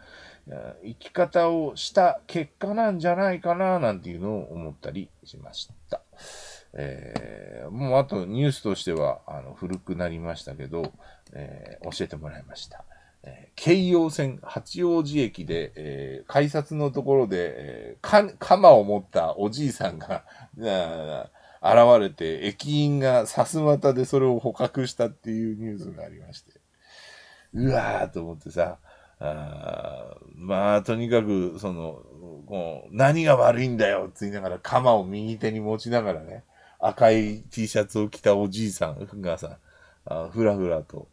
生き方をした結果なんじゃないかな、なんていうのを思ったりしました。えー、もうあとニュースとしてはあの古くなりましたけど、えー、教えてもらいました。えー、京葉線八王子駅で、え改札のところで、えー、鎌を持ったおじいさんが、現れて、駅員がさすまたでそれを捕獲したっていうニュースがありまして、うわーと思ってさ、あまあ、とにかく、その、こう、何が悪いんだよって言いながら、鎌を右手に持ちながらね、赤い T シャツを着たおじいさんがさ、あふらふらと、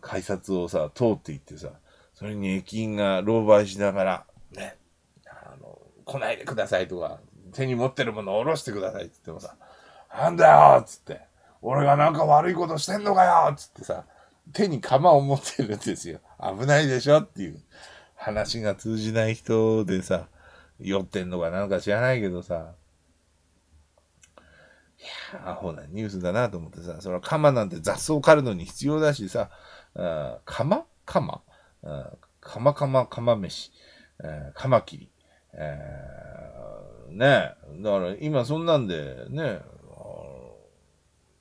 改札をさ、通っていってさ、それに駅員が狼狽しながら、ね、あの、来ないでくださいとか、手に持ってるものを下ろしてくださいって言ってもさ、なんだよっつって、俺がなんか悪いことしてんのかよっつってさ、手に釜を持ってるんですよ。危ないでしょっていう。話が通じない人でさ、酔ってんのかなんか知らないけどさ、いやアホなニュースだなと思ってさ、その鎌なんて雑草狩るのに必要だしさ、あ鎌鎌鎌鎌飯、カマキリ。えねだから今そんなんでね、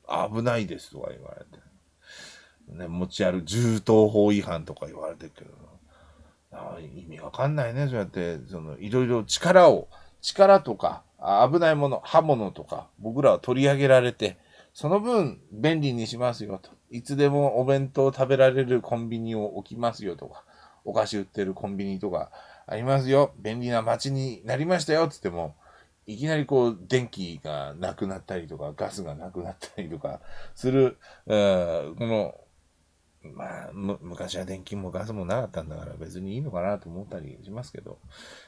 危ないですとか言われて。ね、持ち歩、銃刀法違反とか言われてるけど、意味わかんないね、そうやって、その、いろいろ力を、力とか、危ないもの、刃物とか、僕らは取り上げられて、その分、便利にしますよと。いつでもお弁当食べられるコンビニを置きますよとか、お菓子売ってるコンビニとか、ありますよ、便利な街になりましたよって言っても、いきなりこう、電気がなくなったりとか、ガスがなくなったりとかする、えこのまあ、む、昔は電気もガスもなかったんだから別にいいのかなと思ったりしますけど、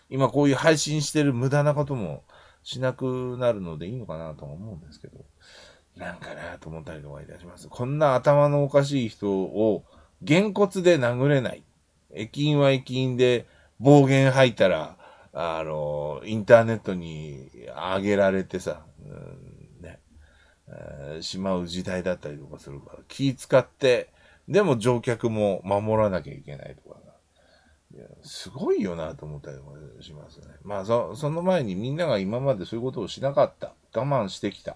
今こういう配信してる無駄なこともしなくなるのでいいのかなと思うんですけど、なんかなと思ったりとかいたします。こんな頭のおかしい人を、げんこつで殴れない。駅員は駅員で暴言吐いたら、あの、インターネットに上げられてさ、うん、ね、えしまう時代だったりとかするから、気使って、でも乗客も守らなきゃいけないとかな。すごいよなと思ったりもしますね。まあそ、その前にみんなが今までそういうことをしなかった。我慢してきた。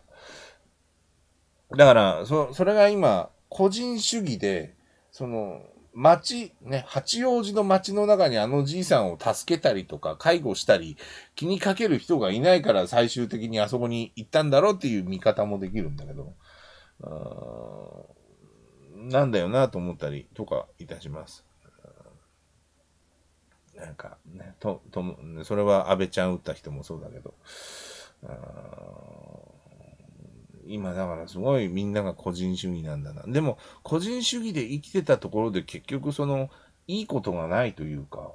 だから、そ、それが今、個人主義で、その、町、ね、八王子の町の中にあのじいさんを助けたりとか、介護したり、気にかける人がいないから最終的にあそこに行ったんだろうっていう見方もできるんだけど、なんだよなと思ったりとかいたします。なんかね、と、とも、それは安倍ちゃん打った人もそうだけど、今だからすごいみんなが個人主義なんだな。でも、個人主義で生きてたところで結局その、いいことがないというか、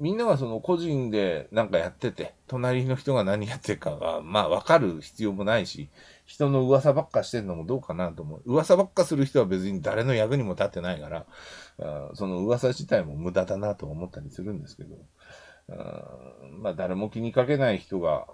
みんながその個人でなんかやってて、隣の人が何やってるかが、まあわかる必要もないし、人の噂ばっかしてるのもどうかなと思う。噂ばっかする人は別に誰の役にも立ってないから、あその噂自体も無駄だなと思ったりするんですけど、まあ誰も気にかけない人が、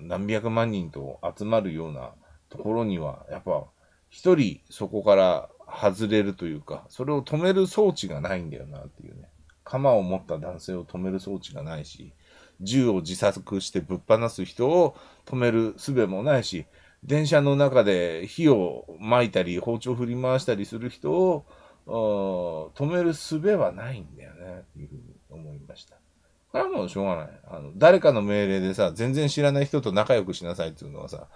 何百万人と集まるようなところには、やっぱ一人そこから外れるというか、それを止める装置がないんだよなっていうね。鎌を持った男性を止める装置がないし、銃を自作してぶっ放す人を止める術もないし、電車の中で火を撒いたり、包丁振り回したりする人を止める術はないんだよね、っていうふうに思いました。これはもうしょうがない。あの、誰かの命令でさ、全然知らない人と仲良くしなさいっていうのはさ、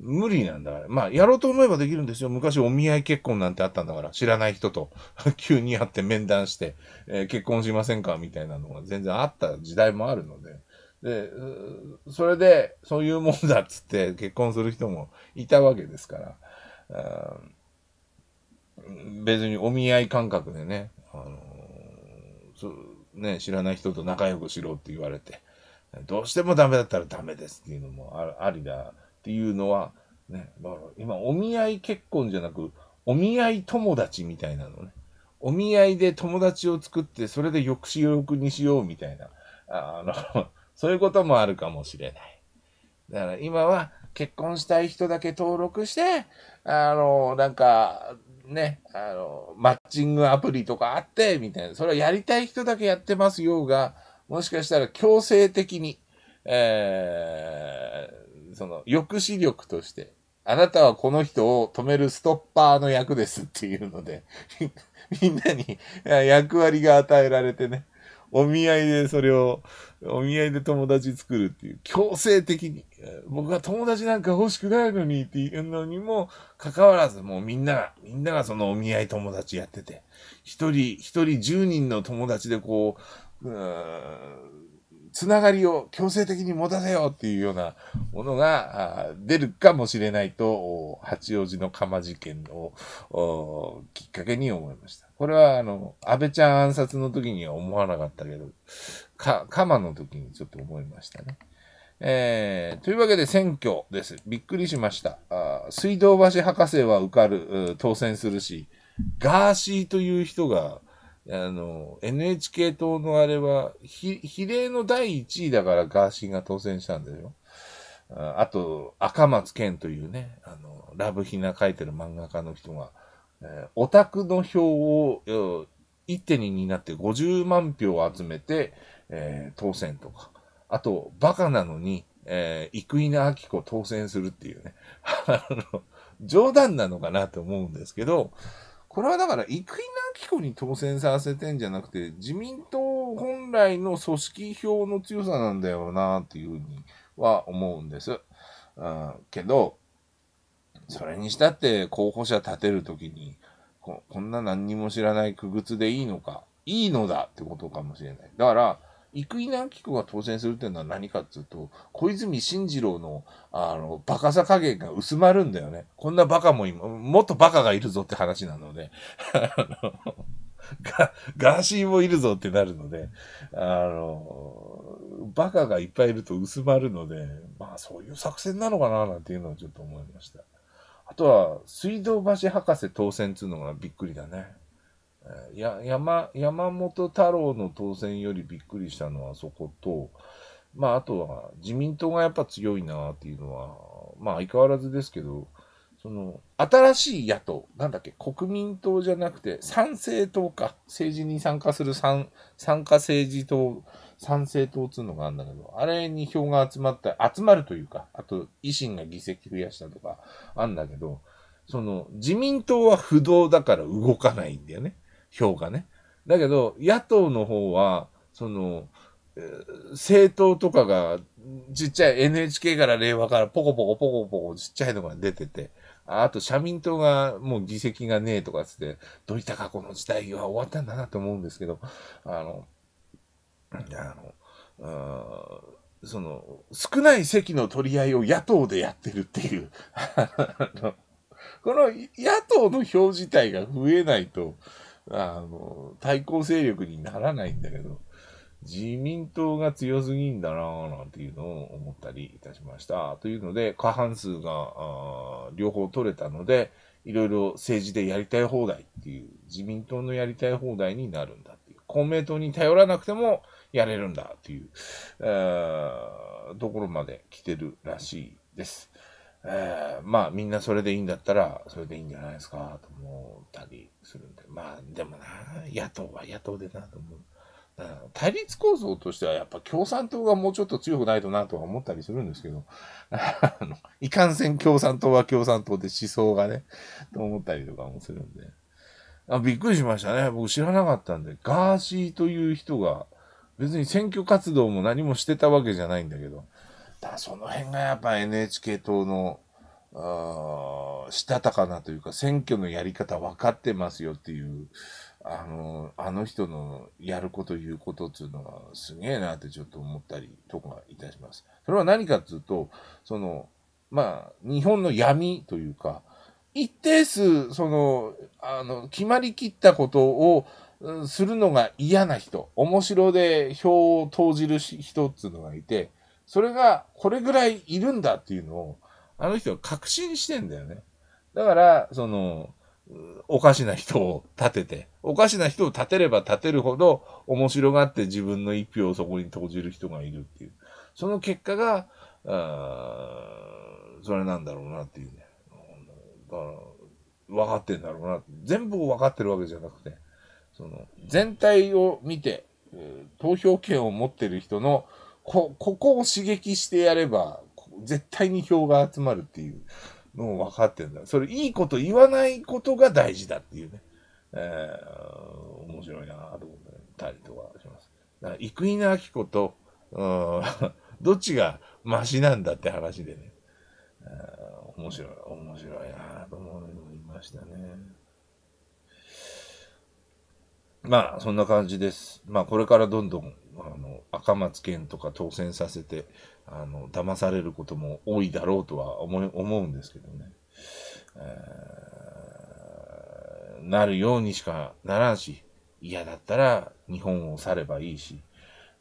無理なんだから。まあ、やろうと思えばできるんですよ。昔お見合い結婚なんてあったんだから、知らない人と 急に会って面談して、えー、結婚しませんかみたいなのが全然あった時代もあるので。で、それで、そういうもんだっつって結婚する人もいたわけですから、別にお見合い感覚でね、あのー、ね、知らない人と仲良くしろって言われて、どうしてもダメだったらダメですっていうのもありだっていうのは、ね、今、お見合い結婚じゃなく、お見合い友達みたいなのね。お見合いで友達を作って、それで抑止力にしようみたいな、あ の、そういうこともあるかもしれない。だから今は結婚したい人だけ登録して、あの、なんか、ね、あの、マッチングアプリとかあって、みたいな、それはやりたい人だけやってますようが、もしかしたら強制的に、えー、その、抑止力として、あなたはこの人を止めるストッパーの役ですっていうので みんなに役割が与えられてね、お見合いでそれを、お見合いで友達作るっていう、強制的に、僕は友達なんか欲しくないのにっていうのにも、かかわらず、もうみんなが、みんながそのお見合い友達やってて、一人、一人十人の友達でこう、うつながりを強制的に持たせようっていうようなものが出るかもしれないと、八王子の釜事件をきっかけに思いました。これは、あの、安倍ちゃん暗殺の時には思わなかったけど、か、鎌の時にちょっと思いましたね。えー、というわけで選挙です。びっくりしました。あ水道橋博士は受かる、当選するし、ガーシーという人が、あの、NHK 党のあれは、比例の第1位だからガーシーが当選したんでしょあと、赤松健というね、あの、ラブヒナ書いてる漫画家の人が、えオタクの票を一手に担って50万票を集めて、えー、当選とか。あと、バカなのに、えー、生稲晃子当選するっていうね。あの、冗談なのかなと思うんですけど、これはだから、生稲晃子に当選させてんじゃなくて、自民党本来の組織票の強さなんだよなっていうふうには思うんです。うん、けど、それにしたって候補者立てるときにこ、こんな何にも知らない区別でいいのか、いいのだってことかもしれない。だから、生稲晃子が当選するっていうのは何かっていうと、小泉進次郎の、あの、バカさ加減が薄まるんだよね。こんなバカも今、もっとバカがいるぞって話なので、あの、ガガーシーもいるぞってなるので、あの、バカがいっぱいいると薄まるので、まあそういう作戦なのかななんていうのはちょっと思いました。あとは、水道橋博士当選っていうのがびっくりだね。や山山本太郎の当選よりびっくりしたのはそこと、まあ、あとは自民党がやっぱ強いなっていうのは、まあ、相変わらずですけど、その新しい野党、なんだっけ、国民党じゃなくて、参政党か、政治に参加する参参加政治党、参政党っつうのがあるんだけど、あれに票が集まった、集まるというか、あと維新が議席増やしたとか、あんだけど、その自民党は不動だから動かないんだよね。票がね。だけど、野党の方は、その、政党とかが、ちっちゃい NHK から令和からポコポコポコポコちっちゃいのが出てて、あと社民党がもう議席がねえとかつって、どういった過去の時代は終わったんだなと思うんですけど、あの、あの、その、少ない席の取り合いを野党でやってるっていう この野党の票自体が増えないと、あの、対抗勢力にならないんだけど、自民党が強すぎんだなぁなんていうのを思ったりいたしました。というので、過半数が両方取れたので、いろいろ政治でやりたい放題っていう、自民党のやりたい放題になるんだっていう、公明党に頼らなくてもやれるんだっていう、ところまで来てるらしいです。えー、まあみんなそれでいいんだったら、それでいいんじゃないですか、と思ったりするんで。まあでもな、野党は野党でなと思う。対立構造としてはやっぱ共産党がもうちょっと強くないとなとは思ったりするんですけど、いかんせん共産党は共産党で思想がね、と思ったりとかもするんで。あびっくりしましたね。僕知らなかったんで、ガーシーという人が、別に選挙活動も何もしてたわけじゃないんだけど、だその辺がやっぱ NHK 党のしたたかなというか選挙のやり方分かってますよっていうあのあの人のやること言うことっていうのがすげえなってちょっと思ったりとかいたします。それは何かっていうとそのまあ日本の闇というか一定数そのあの決まりきったことをするのが嫌な人面白で票を投じる人っていうのがいて。それがこれぐらいいるんだっていうのを、あの人は確信してんだよね。だから、その、おかしな人を立てて、おかしな人を立てれば立てるほど面白がって自分の一票をそこに投じる人がいるっていう。その結果が、あそれなんだろうなっていうね。だから、分かってんだろうな。全部を分かってるわけじゃなくて、その、全体を見て、投票権を持ってる人のこ、ここを刺激してやれば、絶対に票が集まるっていうのを分かってんだ。それ、いいこと言わないことが大事だっていうね。えー、面白いなと思ったりとかします。だから、生稲晃子と、うん、どっちがマシなんだって話でね。えー、面白い、面白いなと思いましたね。まあ、そんな感じです。まあ、これからどんどんあの赤松健とか当選させてあの騙されることも多いだろうとは思思うんですけどね、えー、なるようにしかならんし嫌だったら日本を去ればいいし、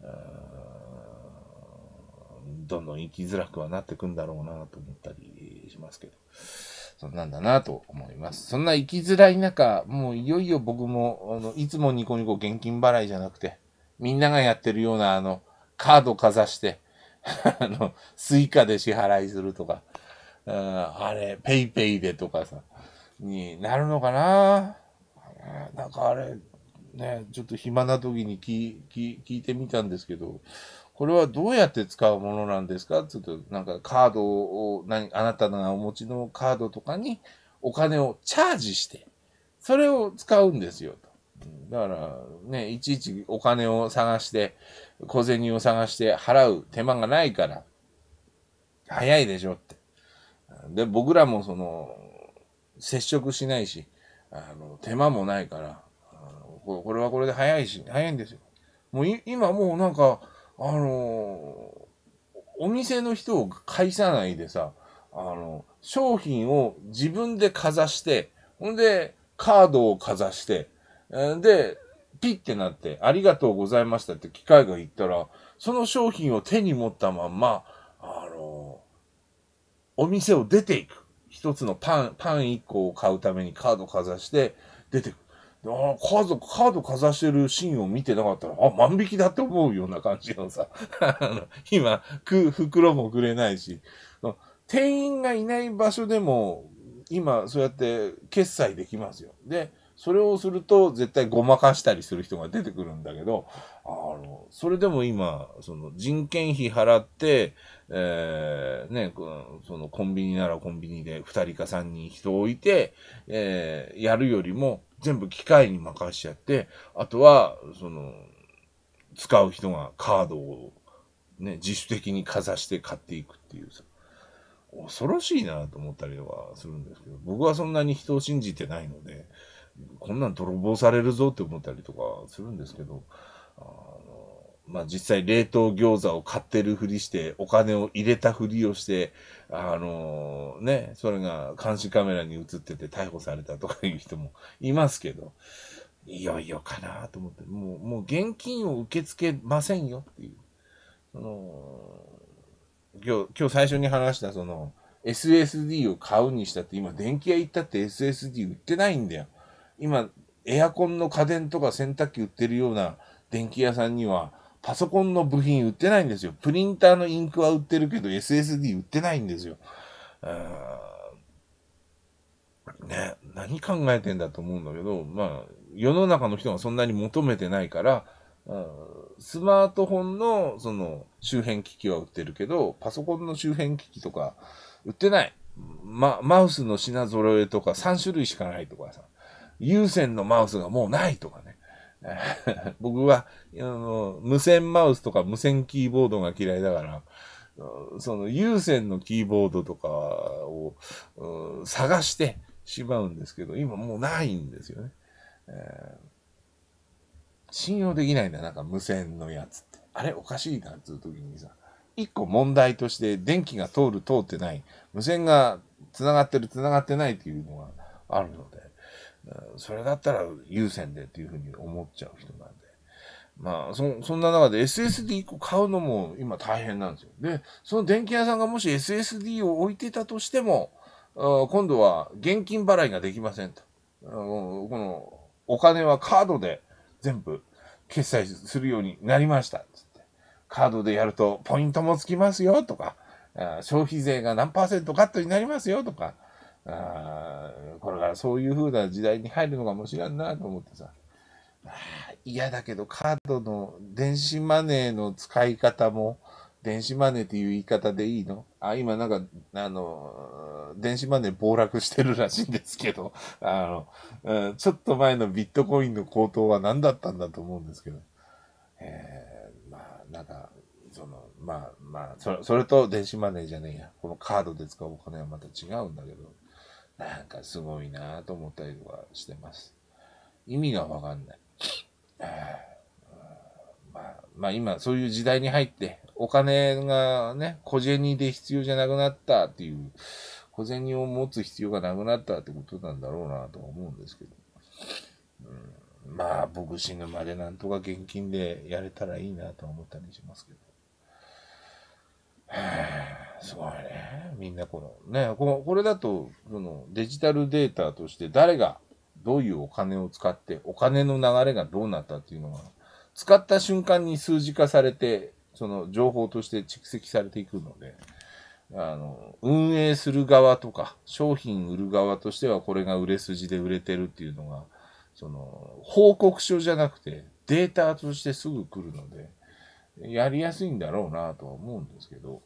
えー、どんどん生きづらくはなってくんだろうなと思ったりしますけど。そんなんだなと思います。そんな生きづらい中、もういよいよ僕も、あの、いつもニコニコ現金払いじゃなくて、みんながやってるような、あの、カードかざして、あの、スイカで支払いするとか、ああれ、ペイペイでとかさ、になるのかななんかあれ、ね、ちょっと暇な時に聞聞聞いてみたんですけど、これはどうやって使うものなんですかちょっとなんかカードを、何、あなたがお持ちのカードとかにお金をチャージして、それを使うんですよと。だからね、いちいちお金を探して、小銭を探して払う手間がないから、早いでしょって。で、僕らもその、接触しないし、あの、手間もないから、これはこれで早いし、早いんですよ。もう今もうなんか、あのお店の人を介さないでさ、あの、商品を自分でかざして、ほんで、カードをかざして、で、ピッてなって、ありがとうございましたって機械が言ったら、その商品を手に持ったまんま、あの、お店を出ていく。一つのパン、パン1個を買うためにカードかざして出てくる。あカード、カードかざしてるシーンを見てなかったら、あ、万引きだって思うような感じのさ、今、く、袋もくれないし、店員がいない場所でも、今、そうやって決済できますよ。で、それをすると絶対ごまかしたりする人が出てくるんだけど、あの、それでも今、その人件費払って、えー、ね、そのコンビニならコンビニで二人か三人人を置いて、えー、やるよりも全部機械に任しちゃって、あとは、その、使う人がカードをね、自主的にかざして買っていくっていうさ、恐ろしいなと思ったりはするんですけど、僕はそんなに人を信じてないので、こんなん泥棒されるぞって思ったりとかするんですけど、あの、まあ、実際冷凍餃子を買ってるふりして、お金を入れたふりをして、あのね、それが監視カメラに映ってて逮捕されたとかいう人もいますけど、いよいよかなと思って、もう、もう現金を受け付けませんよっていう。その、今日、今日最初に話したその、SSD を買うにしたって、今電気屋行ったって SSD 売ってないんだよ。今、エアコンの家電とか洗濯機売ってるような電気屋さんには、パソコンの部品売ってないんですよ。プリンターのインクは売ってるけど、SSD 売ってないんですよ。ね、何考えてんだと思うんだけど、まあ、世の中の人がそんなに求めてないから、スマートフォンのその周辺機器は売ってるけど、パソコンの周辺機器とか売ってない。ま、マウスの品揃えとか3種類しかないとかさ。有線のマウスがもうないとかね。僕はあの、無線マウスとか無線キーボードが嫌いだから、その有線のキーボードとかを探してしまうんですけど、今もうないんですよね。えー、信用できないんだ、なんか無線のやつって。あれおかしいなってう時にさ、一個問題として電気が通る通ってない、無線が繋がってる繋がってないっていうのがあるので、それだったら優先でっていうふうに思っちゃう人なんで。まあ、そ、そんな中で SSD1 個買うのも今大変なんですよ。で、その電気屋さんがもし SSD を置いてたとしても、今度は現金払いができませんと。この、お金はカードで全部決済するようになりました。つって。カードでやるとポイントもつきますよとか、消費税が何パーセントカットになりますよとか、あこれからそういう風な時代に入るのかもしれんなと思ってさ。嫌だけどカードの電子マネーの使い方も、電子マネーっていう言い方でいいのあ、今なんか、あの、電子マネー暴落してるらしいんですけど、あの、うん、ちょっと前のビットコインの高騰は何だったんだと思うんですけど、えー、まあ、なんか、その、まあまあ、そそれと電子マネーじゃねえや。このカードで使うお金はまた違うんだけど、なんかすごいなと思ったりとかしてます。意味がわかんない。まあ、まあ今そういう時代に入って、お金がね、小銭で必要じゃなくなったっていう、小銭を持つ必要がなくなったってことなんだろうなと思うんですけど。うん、まあ僕死ぬまでなんとか現金でやれたらいいなと思ったりしますけど。すごいね。みんなこの、ね、このこれだと、そのデジタルデータとして誰がどういうお金を使って、お金の流れがどうなったっていうのが、使った瞬間に数字化されて、その情報として蓄積されていくので、あの、運営する側とか、商品売る側としてはこれが売れ筋で売れてるっていうのが、その、報告書じゃなくて、データとしてすぐ来るので、やりやすいんだろうなとは思うんですけど、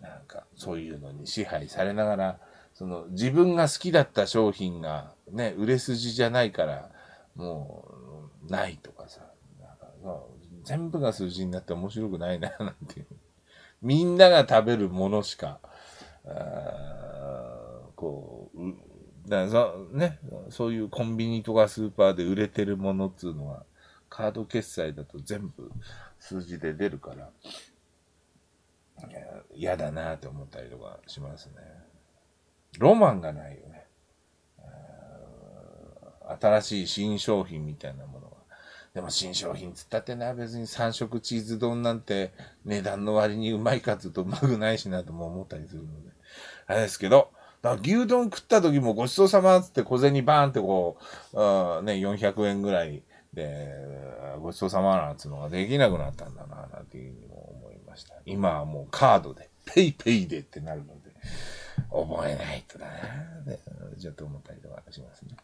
なんかそういうのに支配されながら、その自分が好きだった商品がね、売れ筋じゃないから、もうないとかさ、なんか全部が数字になって面白くないな、なんていう。みんなが食べるものしか、あこう、だそね、そういうコンビニとかスーパーで売れてるものっつうのは、カード決済だと全部数字で出るから、嫌だなって思ったりとかしますね。ロマンがないよね。新しい新商品みたいなものは。でも新商品つったってな、別に三色チーズ丼なんて値段の割にうまいかつうとうまくないしなとも思ったりするので。あれですけど、牛丼食った時もごちそうさまっつって小銭バーンってこう、うん、ね、400円ぐらいで、ごちそうさまなんつうのができなくなったんだな、なんていうふうにも思いました。今はもうカードで、ペイペイでってなるので、覚えないとだな、ちょっと思ったりとかしますね。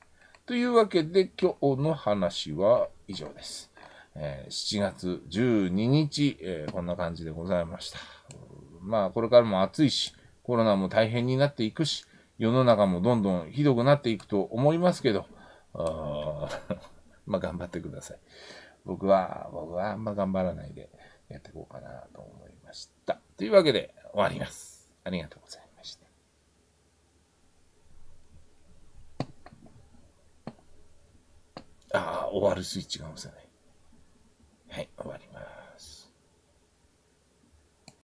というわけで、今日の話は以上です。えー、7月12日、えー、こんな感じでございました。まあ、これからも暑いし、コロナも大変になっていくし、世の中もどんどんひどくなっていくと思いますけど、あまあ、頑張ってください。僕は、僕はあんま頑張らないでやっていこうかなと思いました。というわけで、終わります。ありがとうございまた。ああ、終わるスイッチが押せない。はい、終わります。